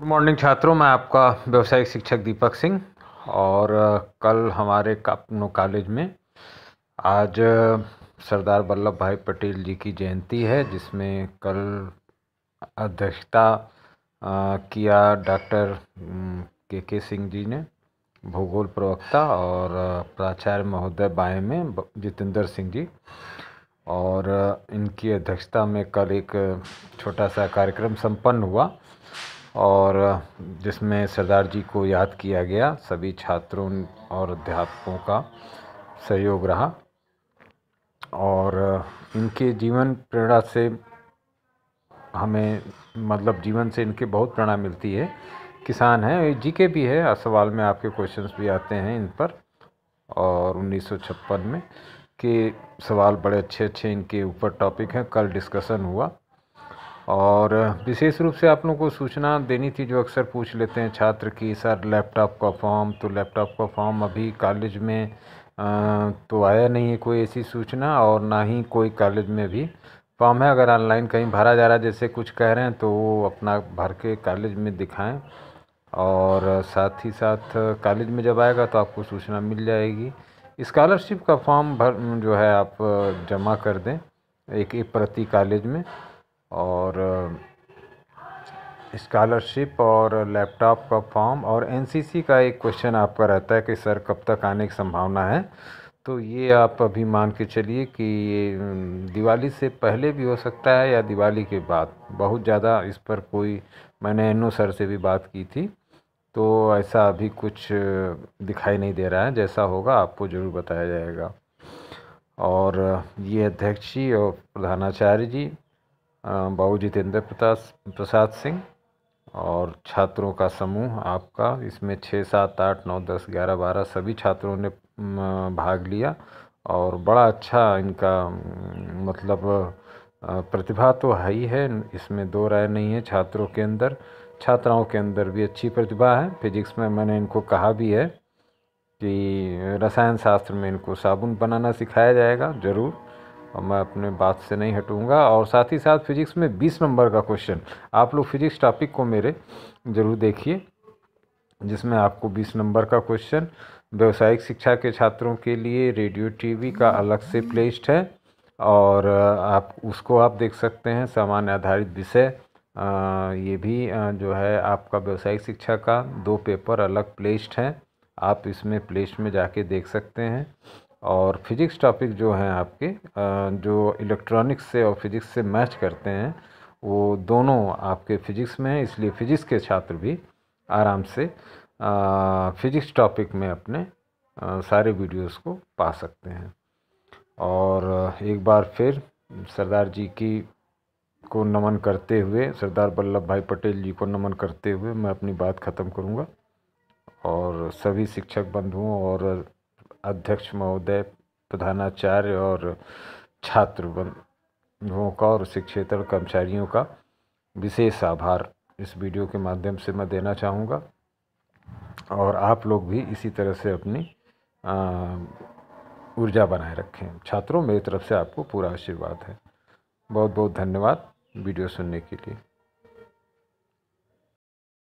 good morning छात्रों मैं आपका व्यवसायिक शिक्षक दीपक सिंह और कल हमारे अपनो कॉलेज में आज सरदार वल्लभ भाई पटेल जी की जयंती है जिसमें कल अध्यक्षता किया डॉक्टर के के सिंह जी ने भूगोल प्रवक्ता और प्राचार्य महोदय बाएं में जितेंद्र सिंह जी और इनकी अध्यक्षता में कल एक छोटा सा कार्यक्रम संपन्न हुआ और जिसमें सरदार जी को याद किया गया सभी छात्रों और अध्यापकों का सहयोग रहा और इनके जीवन प्रेरणा से हमें मतलब जीवन से इनके बहुत प्रेरणा मिलती है किसान हैं जी के भी है सवाल में आपके क्वेश्चंस भी आते हैं इन पर और 1956 में के सवाल बड़े अच्छे अच्छे इनके ऊपर टॉपिक हैं कल डिस्कशन हुआ और विशेष रूप से आप लोगों को सूचना देनी थी जो अक्सर पूछ लेते हैं छात्र कि सर लैपटॉप का फॉर्म तो लैपटॉप का फॉर्म अभी कॉलेज में तो आया नहीं है कोई ऐसी सूचना और ना ही कोई कॉलेज में भी फॉर्म है अगर ऑनलाइन कहीं भरा जा रहा है जैसे कुछ कह रहे हैं तो वो अपना भर के कॉलेज में दिखाएं और साथ ही साथ कॉलेज में जब आएगा तो आपको सूचना मिल जाएगी इस्कॉलरशिप का फॉर्म भर जो है आप जमा कर दें एक एक प्रति कॉलेज में और इस्कालरशिप और लैपटॉप का फॉर्म और एनसीसी का एक क्वेश्चन आपका रहता है कि सर कब तक आने की संभावना है तो ये आप अभी मान के चलिए कि ये दिवाली से पहले भी हो सकता है या दिवाली के बाद बहुत ज़्यादा इस पर कोई मैंने एन सर से भी बात की थी तो ऐसा अभी कुछ दिखाई नहीं दे रहा है जैसा होगा आपको ज़रूर बताया जाएगा और ये अध्यक्ष जी और प्रधानाचार्य जी बाबू जितेंद्र प्रताप प्रसाद सिंह और छात्रों का समूह आपका इसमें छः सात आठ नौ दस ग्यारह बारह सभी छात्रों ने भाग लिया और बड़ा अच्छा इनका मतलब प्रतिभा तो है ही है इसमें दो राय नहीं है छात्रों के अंदर छात्राओं के अंदर भी अच्छी प्रतिभा है फिजिक्स में मैंने इनको कहा भी है कि रसायन शास्त्र में इनको साबुन बनाना सिखाया जाएगा ज़रूर और मैं अपने बात से नहीं हटूँगा और साथ ही साथ फिज़िक्स में बीस नंबर का क्वेश्चन आप लोग फिज़िक्स टॉपिक को मेरे ज़रूर देखिए जिसमें आपको बीस नंबर का क्वेश्चन व्यावसायिक शिक्षा के छात्रों के लिए रेडियो टीवी का अलग से प्लेस्ट है और आप उसको आप देख सकते हैं सामान्य आधारित विषय ये भी जो है आपका व्यावसायिक शिक्षा का दो पेपर अलग प्लेस्ट हैं आप इसमें प्लेस्ट में जाके देख सकते हैं और फिज़िक्स टॉपिक जो हैं आपके जो इलेक्ट्रॉनिक्स से और फिज़िक्स से मैच करते हैं वो दोनों आपके फ़िज़िक्स में हैं इसलिए फ़िज़िक्स के छात्र भी आराम से फ़िज़िक्स टॉपिक में अपने सारे वीडियोस को पा सकते हैं और एक बार फिर सरदार जी की को नमन करते हुए सरदार वल्लभ भाई पटेल जी को नमन करते हुए मैं अपनी बात ख़त्म करूँगा और सभी शिक्षक बंधुओं और अध्यक्ष महोदय प्रधानाचार्य और छात्र बंधुओं का और शिक्षेतर कर्मचारियों का विशेष आभार इस वीडियो के माध्यम से मैं देना चाहूँगा और आप लोग भी इसी तरह से अपनी ऊर्जा बनाए रखें छात्रों मेरी तरफ से आपको पूरा आशीर्वाद है बहुत बहुत धन्यवाद वीडियो सुनने के लिए